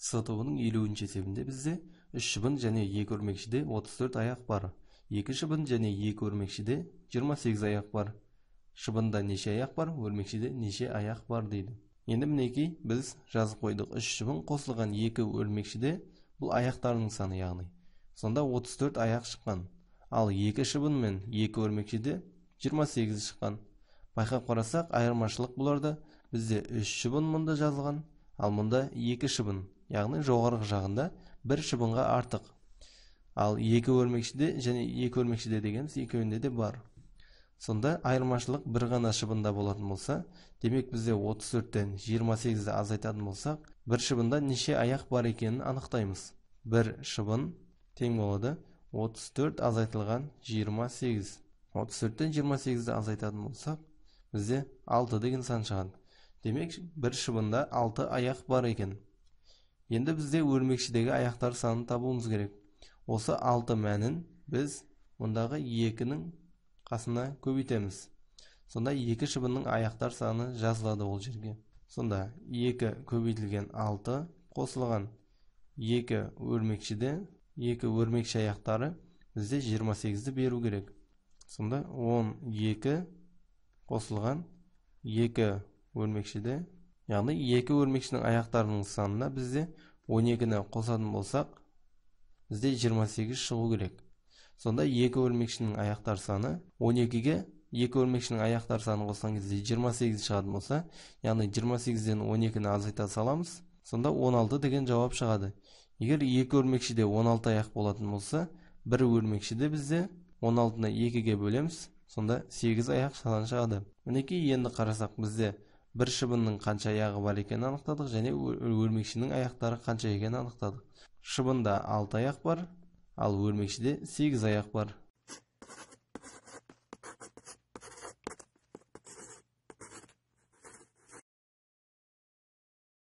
тобының елуінші есебінде бізде үш шыбын және екі өрмекшіде 34 аяқ бар екі шыбын және екі өрмекшіде 28 аяқ бар шыбында неше аяқ бар өрмекшіде неше аяқ бар дейді енді мінекей біз жазып қойдық үш шыбын қосылған екі өрмекшіде бұл аяқтарының саны яғни сонда 34 аяқ шыққан ал екі шыбын мен екі өрмекшіде 28 шыққан байқап қарасақ айырмашылық бұларда бізде үш шыбын мұнда жазылған ал мұнда екі шыбын яғни жоғарғы жағында бір шыбынға артық ал екі өрмекшіде және екі өрмекшіде дегеніміз екеуінде де бар сонда айырмашылық бір ғана шыбында болатын болса демек бізде 34-тен 28-ді азайтатын болсақ бір шыбында неше аяқ бар екенін анықтаймыз бір шыбын тең болады 34 азайтылған 28 34-тен 28-ді азайтатын болсақ бізде 6 деген сан шығады демек бір шыбында 6 аяқ бар екен Енді бізде өрмекшідегі аяқтар санын табуымыз керек. Осы 6 мәнін біз мұндағы 2-нің қасына көбейтеміз. Сонда 2 шыбынның аяқтар саны жазылады ол жерге. Сонда 2 көбейтілген 6 қосылған 2 өрмекшіде 2 өрмекші аяқтары бізде 28-ді беру керек. Сонда 12 қосылған 2 өрмекшіде яғни екі өрмекшінің аяқтарының санына бізде 12-ні қосатын болсақ бізде 28 шығу керек сонда екі өрмекшінің аяқтар саны 12-ге екі өрмекшінің аяқтар саны қосқан кезде 28 шығатын болса яғни 28-ден 12-ні азайта саламыз сонда 16 деген жауап шығады егер екі өрмекшіде 16 аяқ болатын болса бір өрмекшіде бізде 16-ны 2-ге бөлеміз сонда 8 аяқ шығады мінекей енді қарасақ бізде бір шыбынның қанша аяғы бар екенін анықтадық және өрмекшінің аяқтары қанша екенін анықтадық шыбында алты аяқ бар ал өрмекшіде сегіз аяқ бар